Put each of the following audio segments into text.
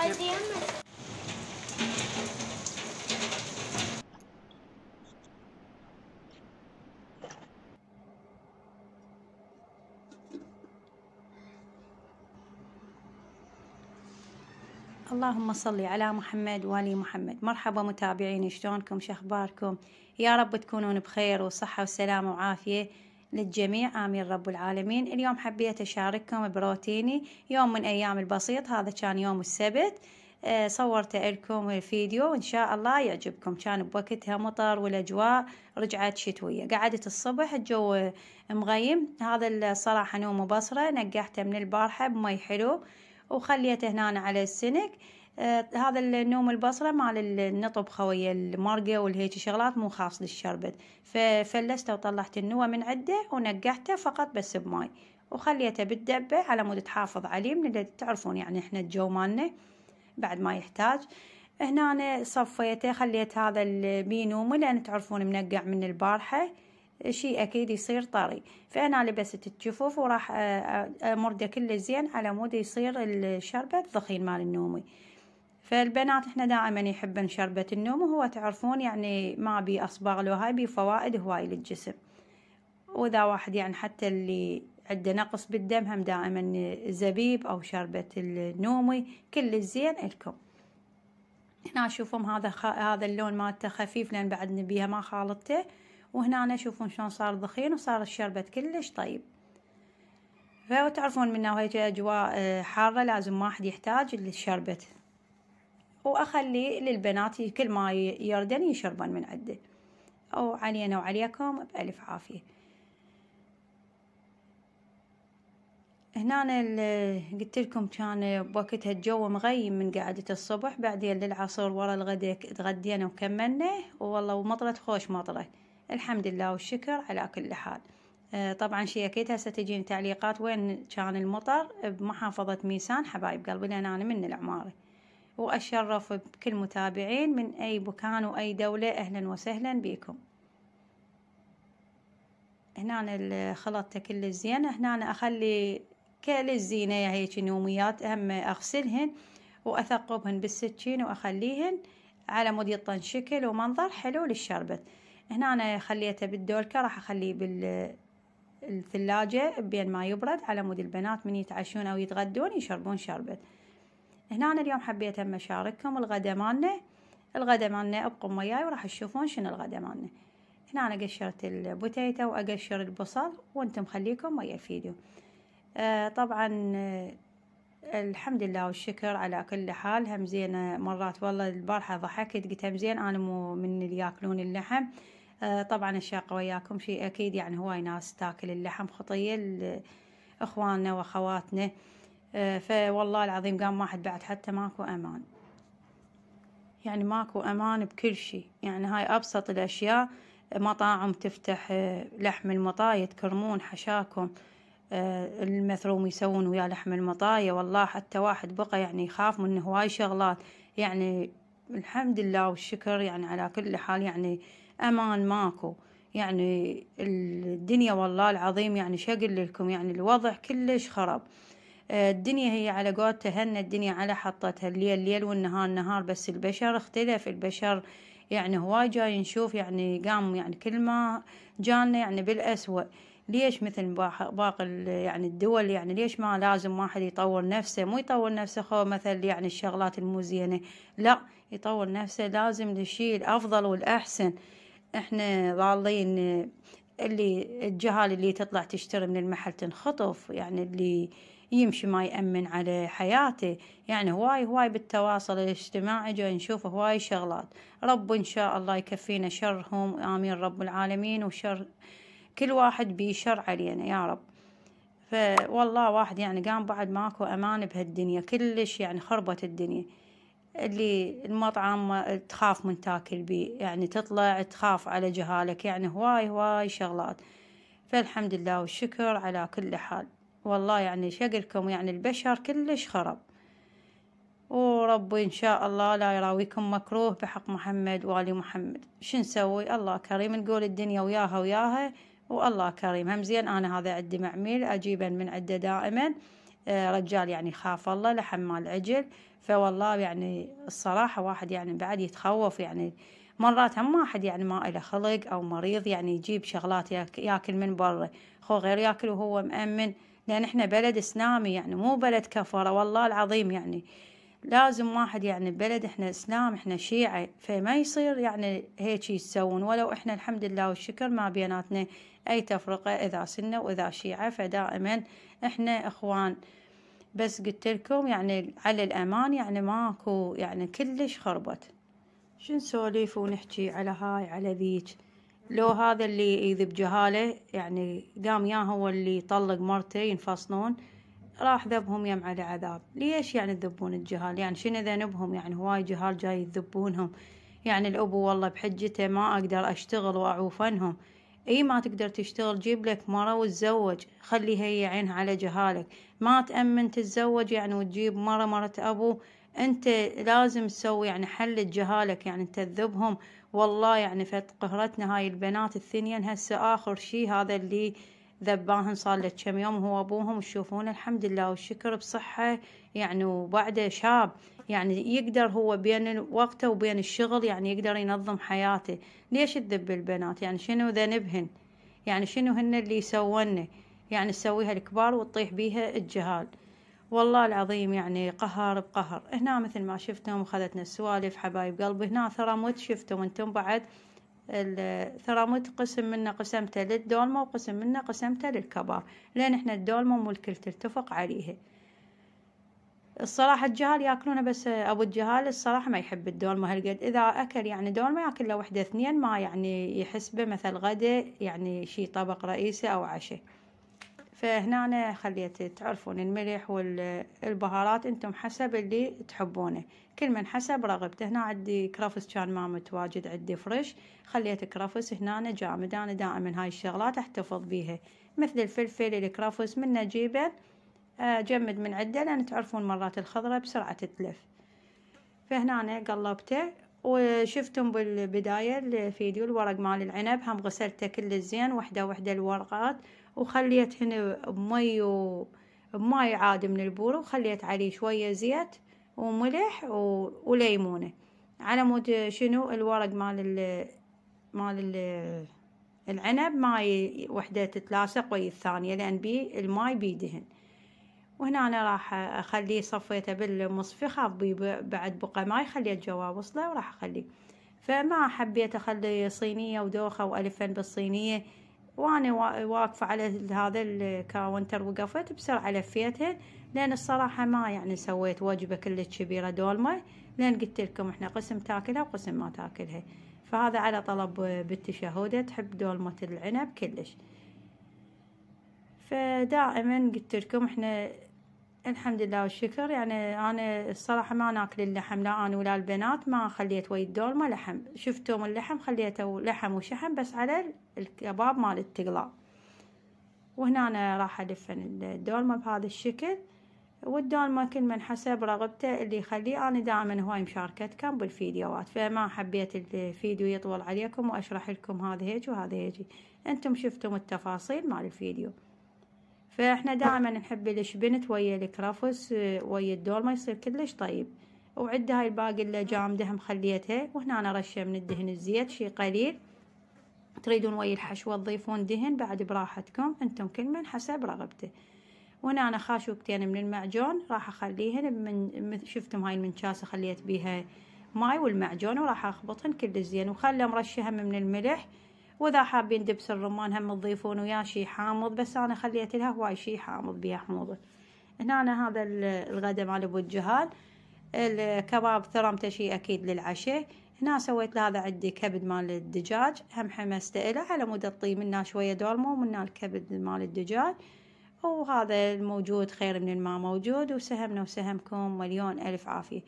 اللهم صل على محمد وآل محمد مرحبا متابعيني شلونكم شخباركم يا رب تكونون بخير وصحة وسلامة وعافية للجميع آمين رب العالمين اليوم حبيت أشارككم بروتيني يوم من أيام البسيط هذا كان يوم السبت آه، صورته لكم الفيديو وإن شاء الله يعجبكم كان بوقتها مطر والأجواء رجعت شتوية قعدت الصبح الجو مغيم هذا الصراحة نوم بصرة نقحته من البارحة بمي حلو وخليته هنا على السنك آه، هذا النوم البصرة مع النطب خوية المرقة والهيجي شغلات مو خاص للشربت ففلسته وطلعت النوى من عده ونقعته فقط بس بماي وخليته بالدبة على مود تحافظ عليه من اللي تعرفون يعني احنا الجو مالنا بعد ما يحتاج هنا أنا صفيته خليت هذا البينومي لأن تعرفون منقع من البارحة شيء أكيد يصير طري فأنا لبست الجفوف وراح أمرده كله زين على مود يصير الشربة ضخين مال النومي فالبنات احنا دائما يحبن شربة النوم وهو تعرفون يعني ما بي اصباغ له هاي بي فوائد هواي للجسم وإذا واحد يعني حتى اللي عنده نقص بالدم هم دائما زبيب أو شربة النومي كل الزين لكم هنا شوفهم هذا خ... هذا اللون مالته خفيف لان بعد نبيها ما خالطته وهنا أنا شوفون شلون صار ضخين وصار الشربت كلش طيب فتعرفون منه هاي اجواء آه، حاره لازم واحد يحتاج للشربت وأخلي للبنات كل ما يردن يشربن من عده أو علينا وعليكم بألف عافية هنا قلت لكم كان بوقتها الجو مغيم من قعدة الصبح بعدين للعصر ورا الغداء تغدينا وكملنا والله ومطرت خوش مطرة الحمد لله والشكر على كل حال آه، طبعا شي اكيد هسه تجيني تعليقات وين كان المطر بمحافظة ميسان حبايب قلبي لان انا من العمارة وأشرف بكل متابعين من أي مكان وأي دولة أهلا وسهلا بكم هنا خلطته كل الزينة هنا أخلي كل الزينة هيك نوميات أهم أغسلهن وأثقبهن بالسكين وأخليهن على مود يطن شكل ومنظر حلو للشربت هنا أنا خليته بالدولكة راح أخليه بال الثلاجة بين ما يبرد على مود البنات من يتعشون أو يتغدون يشربون شربت هنا أنا اليوم حبيت أما أشارككم الغدا مالنا الغدا مالنا ابقوا وياي وراح تشوفون شنو الغدا مالنا هنا أنا قشرت البوتيتا وأقشر البصل وأنتم خليكم ويا الفيديو آه طبعا آه، الحمد لله والشكر على كل حال هم زين مرات والله البارحة ضحكت قلت هم زين أنا مو من اللي ياكلون اللحم آه طبعا الشاقة وياكم شيء أكيد يعني هواي ناس تاكل اللحم خطية إخواننا وأخواتنا آه، فوالله العظيم قام واحد بعد حتى ماكو امان يعني ماكو امان بكل شيء يعني هاي ابسط الاشياء مطاعم تفتح آه، لحم المطاية تكرمون حشاكم آه، المثروم يسوون ويا لحم المطاية والله حتى واحد بقى يعني يخاف من هواي شغلات يعني الحمد لله والشكر يعني على كل حال يعني امان ماكو يعني الدنيا والله العظيم يعني شقل لكم يعني الوضع كلش خرب الدنيا هي على قول تهنى الدنيا على حطتها الليل الليل والنهار نهار بس البشر اختلف البشر يعني هواي جاي نشوف يعني قام يعني كل ما جانا يعني بالأسوأ ليش مثل باقي يعني الدول يعني ليش ما لازم واحد يطور نفسه مو يطور نفسه خو مثل يعني الشغلات المو زينه لا يطور نفسه لازم للشيء الافضل والاحسن احنا ضالين اللي الجهال اللي تطلع تشتري من المحل تنخطف يعني اللي يمشي ما يأمن على حياته يعني هواي هواي بالتواصل الاجتماعي جاي نشوف هواي شغلات رب إن شاء الله يكفينا شرهم آمين رب العالمين وشر كل واحد بيشر علينا يا رب فوالله واحد يعني قام بعد ماكو أمان بهالدنيا كلش يعني خربت الدنيا اللي المطعم تخاف من تاكل بيه يعني تطلع تخاف على جهالك يعني هواي هواي شغلات فالحمد لله والشكر على كل حال والله يعني شكلكم يعني البشر كلش خرب وربي إن شاء الله لا يراويكم مكروه بحق محمد وآل محمد شو نسوي الله كريم نقول الدنيا وياها وياها والله كريم هم زين أنا هذا عندي معميل أجيبا من عنده دائما آه، رجال يعني خاف الله لحم مال عجل فوالله يعني الصراحة واحد يعني بعد يتخوف يعني مرات هم واحد يعني ما له خلق أو مريض يعني يجيب شغلات ياكل من برا خو غير ياكل وهو مأمن لأن يعني إحنا بلد إسلامي يعني مو بلد كفرة والله العظيم يعني لازم واحد يعني بلد إحنا إسلام إحنا شيعة فما يصير يعني هيك يسوون ولو إحنا الحمد لله والشكر ما بيناتنا أي تفرقة إذا سنة وإذا شيعة فدائما إحنا إخوان بس قلت لكم يعني على الأمان يعني ماكو يعني كلش خربت نسولف ونحكي على هاي على ذيك لو هذا اللي يذب جهاله يعني قام يا هو اللي طلق مرته ينفصلون راح ذبهم يم على عذاب ليش يعني تذبون الجهال يعني شنو ذنبهم يعني هواي جهال جاي يذبونهم يعني الأبو والله بحجته ما أقدر أشتغل وأعوف عنهم اي ما تقدر تشتغل جيب لك مرة وتزوج خلي هي عينها على جهالك ما تأمن تتزوج يعني وتجيب مرة مرة أبو انت لازم تسوي يعني حل جهالك يعني انت تذبهم والله يعني فت قهرتنا هاي البنات الثنين هسه آخر شي هذا اللي ذباهن صار له كم يوم هو أبوهم تشوفون الحمد لله والشكر بصحة يعني وبعده شاب يعني يقدر هو بين وقته وبين الشغل يعني يقدر ينظم حياته ليش تذب البنات يعني شنو ذنبهن يعني شنو هن اللي يسوونه يعني تسويها الكبار وتطيح بيها الجهال والله العظيم يعني قهر بقهر هنا مثل ما شفتم وخذتنا السوالف حبايب قلبي هنا ثرامود شفتم انتم بعد الثرامود قسم منا قسمته للدولمة وقسم منا قسمته للكبار لان احنا الدولمة مو الكل تتفق عليها الصراحة الجهال ياكلونه بس ابو الجهال الصراحة ما يحب الدولمة هالقد اذا اكل يعني دولمة ياكل له وحدة اثنين ما يعني يحسبه مثل غدا يعني شي طبق رئيسي او عشاء فهنا أنا خليت تعرفون الملح والبهارات انتم حسب اللي تحبونه كل من حسب رغبته هنا عندي كرفس كان ما متواجد عندي فريش خليت كرفس هنا جامد انا دائما هاي الشغلات احتفظ بيها مثل الفلفل الكرفس من نجيبه آه، جمد من عده لان تعرفون مرات الخضره بسرعه تتلف فهنا أنا قلبته وشفتم بالبداية الفيديو الورق مال العنب هم غسلته كل زين وحدة وحدة الورقات وخليت هنا بمي وماي عادي من البورة وخليت عليه شوية زيت وملح و... وليمونة على مود شنو الورق مال ال... مال ال... العنب ماي وحدة تتلاصق ويا الثانية لأن بي الماي بيدهن وهنا أنا راح أخليه صفيته بالمصفي خاف بعد بقى ماي خليت جوا وصله وراح أخليه فما حبيت أخلي صينية ودوخة وألفن بالصينية وانا واقفه على هذا الكاونتر وقفت بسرعه لفيتها لان الصراحه ما يعني سويت وجبه كلش كبيره دولمه لان قلت لكم احنا قسم تاكلها وقسم ما تاكلها فهذا على طلب بنت شهوده تحب دولمه العنب كلش فدائما قلت لكم احنا الحمد لله والشكر يعني انا الصراحه ما ناكل اللحم لا انا ولا البنات ما خليت ويا الدولمه لحم شفتم اللحم خليته لحم وشحم بس على الكباب مال التقلا وهنا أنا راح ادفن الدولمه بهذا الشكل والدولمة كل من حسب رغبته اللي يخليه أنا دائما هواي مشاركتكم بالفيديوهات فما حبيت الفيديو يطول عليكم وأشرح لكم هذا هيك وهذا هيك أنتم شفتم التفاصيل مال الفيديو فاحنا دائما نحب الشبنت ويا الكرفس آه، ويا الدولمة يصير كلش طيب وعد هاي الباقي اللي جامدة مخليتها وهنا أنا رشة من الدهن الزيت شي قليل تريدون ويا الحشوة تضيفون دهن بعد براحتكم انتم كل من حسب رغبته وهنا أنا خاشوكتين من المعجون راح أخليهن من شفتم هاي المنشاسة خليت بيها ماي والمعجون وراح أخبطهن كل زين وخلهم رشة هم من الملح واذا حابين دبس الرمان هم تضيفون ويا شي حامض بس انا خليت لها هواي شي حامض بيها حموضه هنا أنا هذا الغدا مال ابو الجهال الكباب ثرمته شي اكيد للعشاء هنا سويت لهذا هذا عندي كبد مال الدجاج هم حمسته له على مود اطي منه شويه دولمو ومنه الكبد مال الدجاج وهذا الموجود خير من الما موجود وسهمنا وسهمكم مليون الف عافيه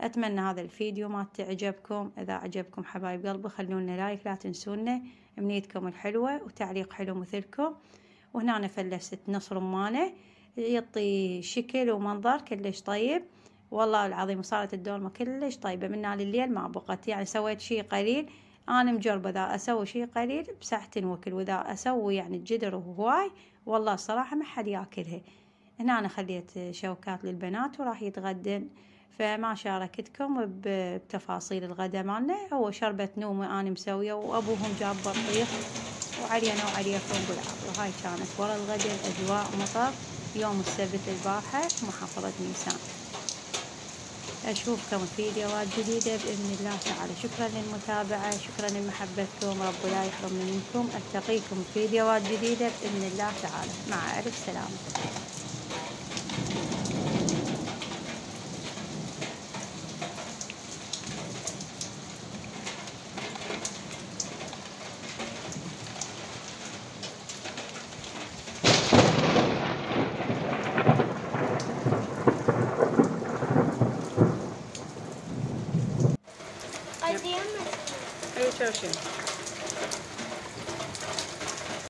اتمنى هذا الفيديو ما تعجبكم اذا عجبكم حبايب قلبي خلونا لايك لا تنسونا منيتكم الحلوة وتعليق حلو مثلكم وهنا أنا فلست نص رمانة يعطي شكل ومنظر كلش طيب والله العظيم صارت الدولمة كلش طيبة من نهار الليل ما بقت يعني سويت شي قليل أنا مجربة إذا أسوي شي قليل بساعتين وكل وإذا أسوي يعني الجدر وهواي والله الصراحة ما حد ياكلها هنا أنا خليت شوكات للبنات وراح يتغدن فما شاركتكم بتفاصيل الغداء مالنا هو شربة نومي أنا مسوية وأبوهم جاب بطيخ وعلينا وعليا فوق العظم هاي كانت ورا الغداء الأجواء مطر يوم السبت البارحة محافظة نيسان أشوفكم في فيديوهات جديدة بإذن الله تعالى شكرا للمتابعة شكرا لمحبتكم رب لا يحرمني منكم ألتقيكم في فيديوهات جديدة بإذن الله تعالى مع ألف سلامة section.